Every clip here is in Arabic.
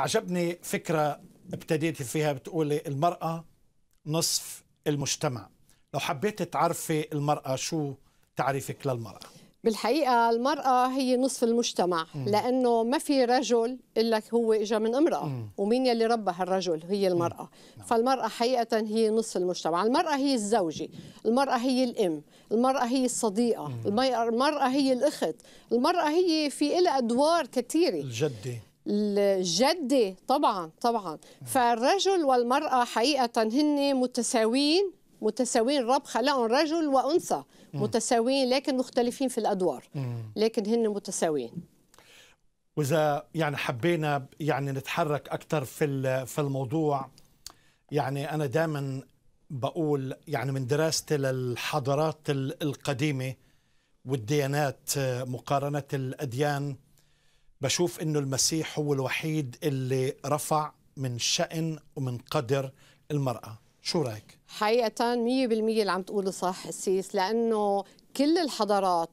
أعجبني فكرة ابتديت فيها بتقولي المرأة نصف المجتمع لو حبيت تعرفي المرأة شو تعريفك للمرأة بالحقيقة المرأة هي نصف المجتمع م. لأنه ما في رجل إلا هو إجا من امرأة م. ومين يلي ربى هالرجل هي المرأة م. نعم. فالمرأة حقيقة هي نصف المجتمع المرأة هي الزوجة المرأة هي الأم المرأة هي الصديقة م. المرأة هي الأخت المرأة هي في لها أدوار كثيرة الجدة الجدة طبعا طبعا فالرجل والمرأة حقيقة هن متساويين متساويين رب خلقهم رجل وأنثى متساويين لكن مختلفين في الأدوار لكن هن متساويين وإذا يعني حبينا يعني نتحرك أكثر في في الموضوع يعني أنا دائما بقول يعني من دراستي للحضارات القديمة والديانات مقارنة الأديان بشوف انه المسيح هو الوحيد اللي رفع من شأن ومن قدر المرأة شو رايك؟ حقيقة 100% اللي عم تقوله صح السيس لأنه كل الحضارات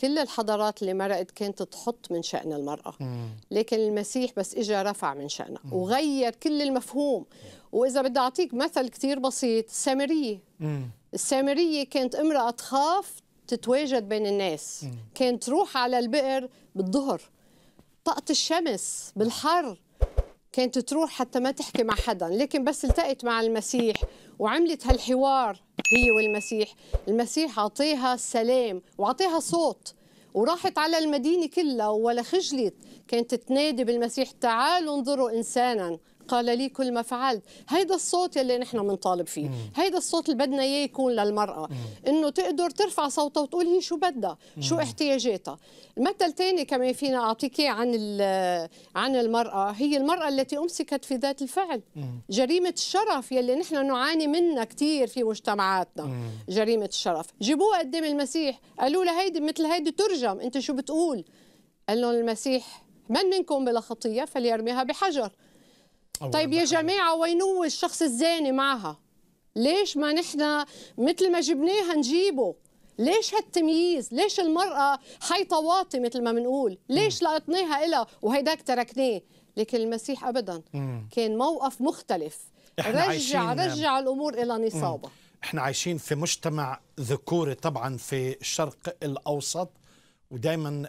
كل الحضارات اللي مرقت كانت تحط من شأن المرأة مم. لكن المسيح بس إجا رفع من شأنها مم. وغير كل المفهوم وإذا بدي أعطيك مثل كتير بسيط السامرية مم. السامرية كانت امرأة تخاف تتواجد بين الناس مم. كانت تروح على البئر بالظهر طاقه الشمس بالحر كانت تروح حتى ما تحكي مع حدا لكن بس التقت مع المسيح وعملت هالحوار هي والمسيح المسيح عطيها السلام وعطيها صوت وراحت على المدينة كلها ولا خجلت كانت تنادي بالمسيح تعالوا انظروا إنسانا قال لي كل ما فعلت هيدا الصوت يلي نحن بنطالب فيه مم. هيدا الصوت اللي بدنا اياه يكون للمراه انه تقدر ترفع صوتها وتقول هي شو بدها شو احتياجاتها مثل ثاني كمان فينا اعطيك عن عن المراه هي المراه التي امسكت في ذات الفعل مم. جريمه الشرف يلي نحن نعاني منها كثير في مجتمعاتنا مم. جريمه الشرف جيبوها قدام المسيح قالوا لها هيدي مثل هيدي ترجم انت شو بتقول قال لهم المسيح من منكم بلا خطيه فليرميها بحجر طيب يا جماعه وين هو الشخص الزاني معها ليش ما نحن مثل ما جبناها نجيبه ليش هالتمييز ليش المرأة حيطة واطي مثل ما بنقول ليش لقطناها إلها وهيداك تركناه لكن المسيح أبدا مم. كان موقف مختلف رجع عايشين... رجع الأمور إلى نصابها احنا عايشين في مجتمع ذكوري طبعا في الشرق الأوسط ودائما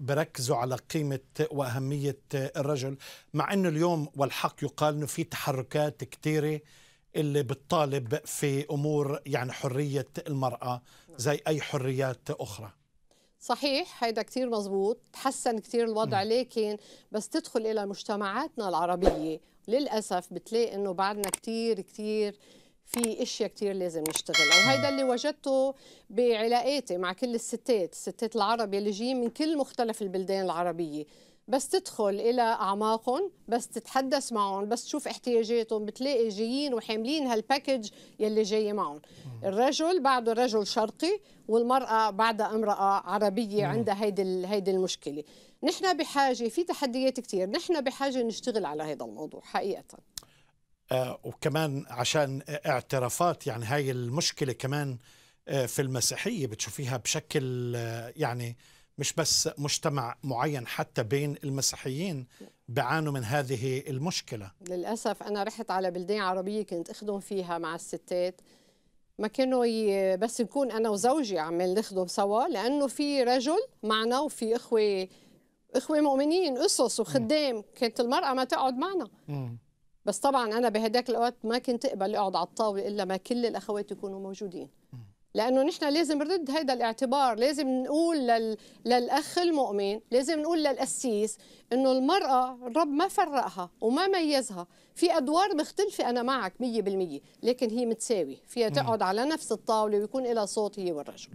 بركزوا على قيمة وأهمية الرجل مع أنه اليوم والحق يقال أنه في تحركات كثيرة اللي بتطالب في أمور يعني حرية المرأة زي أي حريات أخرى صحيح هيدا كتير مزبوط تحسن كتير الوضع لكن بس تدخل إلى مجتمعاتنا العربية للأسف بتلاقي أنه بعدنا كتير كتير في اشياء كثير لازم نشتغلها وهيدا اللي وجدته بعلاقاتي مع كل الستات الستات العرب اللي جايين من كل مختلف البلدان العربيه بس تدخل الى اعماقهم بس تتحدث معهم بس تشوف احتياجاتهم بتلاقي جايين وحاملين هالباكج يلي جاي معهم الرجل بعده رجل شرقي والمراه بعدها امراه عربيه عندها هيدي هيدي المشكله نحن بحاجه في تحديات كثير نحن بحاجه نشتغل على هذا الموضوع حقيقه آه، وكمان عشان اعترافات يعني هاي المشكله كمان آه، في المسيحيه بتشوفيها بشكل آه، يعني مش بس مجتمع معين حتى بين المسيحيين بعانوا من هذه المشكله للاسف انا رحت على بلدان عربيه كنت اخدم فيها مع الستات ما كانوا ي... بس نكون انا وزوجي عم نخدم سوا لانه في رجل معنا وفي اخوه اخوه مؤمنين قصص وخدام كانت المراه ما تقعد معنا بس طبعا انا بهداك الوقت ما كنت اقبل اقعد على الطاوله الا ما كل الاخوات يكونوا موجودين لانه نحن لازم نرد هذا الاعتبار لازم نقول لل... للاخ المؤمن لازم نقول للقسيس انه المراه الرب ما فرقها وما ميزها في ادوار مختلفه انا معك 100% لكن هي متساوي فيها تقعد على نفس الطاوله ويكون لها صوت هي والرجل